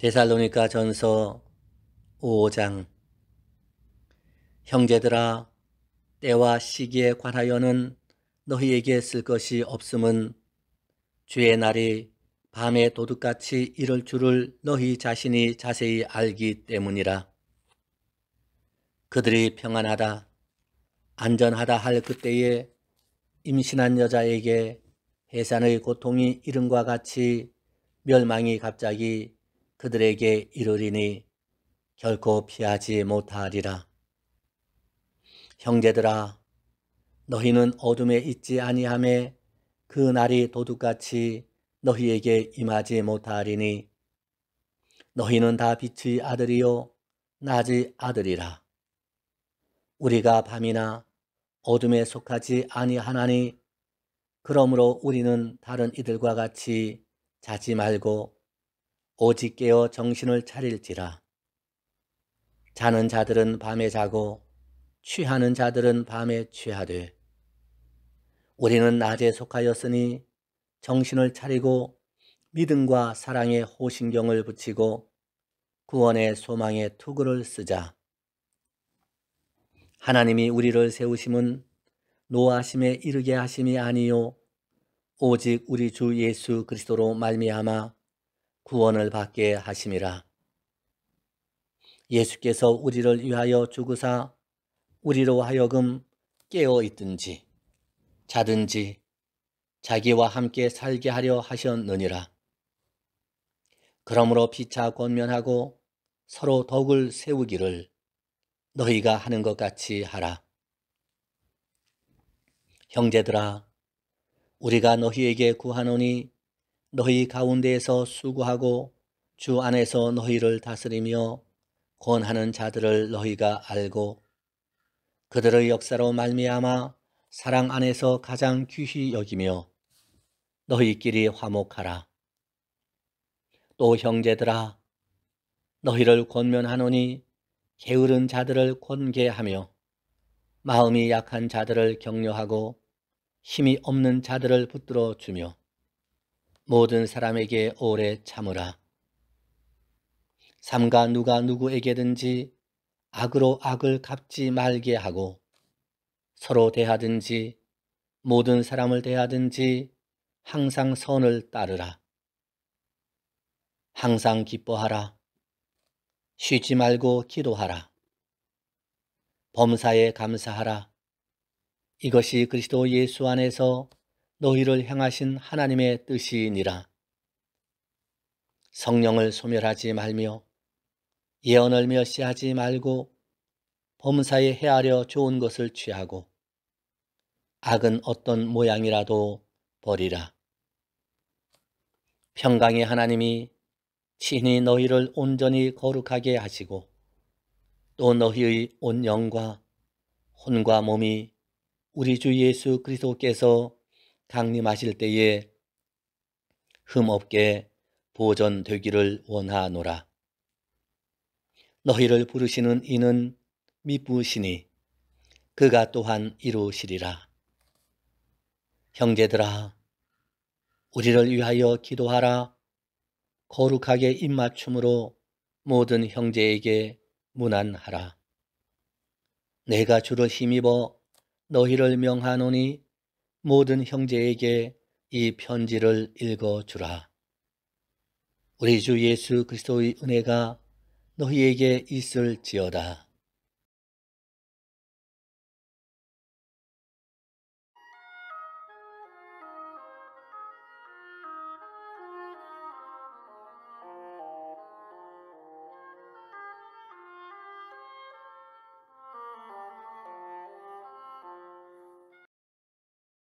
데살로니가 전서 5장 형제들아 때와 시기에 관하여는 너희에게 쓸 것이 없음은 주의 날이 밤에 도둑같이 이럴 줄을 너희 자신이 자세히 알기 때문이라. 그들이 평안하다, 안전하다 할 그때에 임신한 여자에게 해산의 고통이 이름과 같이 멸망이 갑자기 그들에게 이르리니 결코 피하지 못하리라. 형제들아, 너희는 어둠에 있지 아니하에그 날이 도둑같이 너희에게 임하지 못하리니 너희는 다 빛의 아들이요 낮의 아들이라. 우리가 밤이나 어둠에 속하지 아니하나니 그러므로 우리는 다른 이들과 같이 자지 말고 오직 깨어 정신을 차릴지라. 자는 자들은 밤에 자고 취하는 자들은 밤에 취하되 우리는 낮에 속하였으니 정신을 차리고 믿음과 사랑에 호신경을 붙이고 구원의 소망에 투구를 쓰자. 하나님이 우리를 세우심은 노하심에 이르게 하심이 아니요 오직 우리 주 예수 그리스도로 말미암아 구원을 받게 하심이라. 예수께서 우리를 위하여 죽으사 우리로 하여금 깨어 있든지 자든지 자기와 함께 살게 하려 하셨느니라. 그러므로 피차 권면하고 서로 덕을 세우기를 너희가 하는 것 같이 하라. 형제들아, 우리가 너희에게 구하노니 너희 가운데에서 수고하고 주 안에서 너희를 다스리며 권하는 자들을 너희가 알고 그들의 역사로 말미암아 사랑 안에서 가장 귀히 여기며 너희끼리 화목하라. 또 형제들아 너희를 권면하노니 게으른 자들을 권계하며 마음이 약한 자들을 격려하고 힘이 없는 자들을 붙들어 주며 모든 사람에게 오래 참으라. 삼가 누가 누구에게든지 악으로 악을 갚지 말게 하고 서로 대하든지 모든 사람을 대하든지 항상 선을 따르라. 항상 기뻐하라. 쉬지 말고 기도하라. 범사에 감사하라. 이것이 그리스도 예수 안에서 너희를 행하신 하나님의 뜻이니라. 성령을 소멸하지 말며 예언을 멸시하지 말고 범사에 헤아려 좋은 것을 취하고 악은 어떤 모양이라도 버리라. 평강의 하나님이 친히 너희를 온전히 거룩하게 하시고 또 너희의 온 영과 혼과 몸이 우리 주 예수 그리스도께서 강림하실 때에 흠없게 보존되기를 원하노라. 너희를 부르시는 이는 미쁘시니 그가 또한 이루시리라. 형제들아, 우리를 위하여 기도하라. 거룩하게 입맞춤으로 모든 형제에게 무난하라. 내가 주를 힘입어 너희를 명하노니 모든 형제에게 이 편지를 읽어 주라. 우리 주 예수 그리스도의 은혜가 너희에게 있을지어다.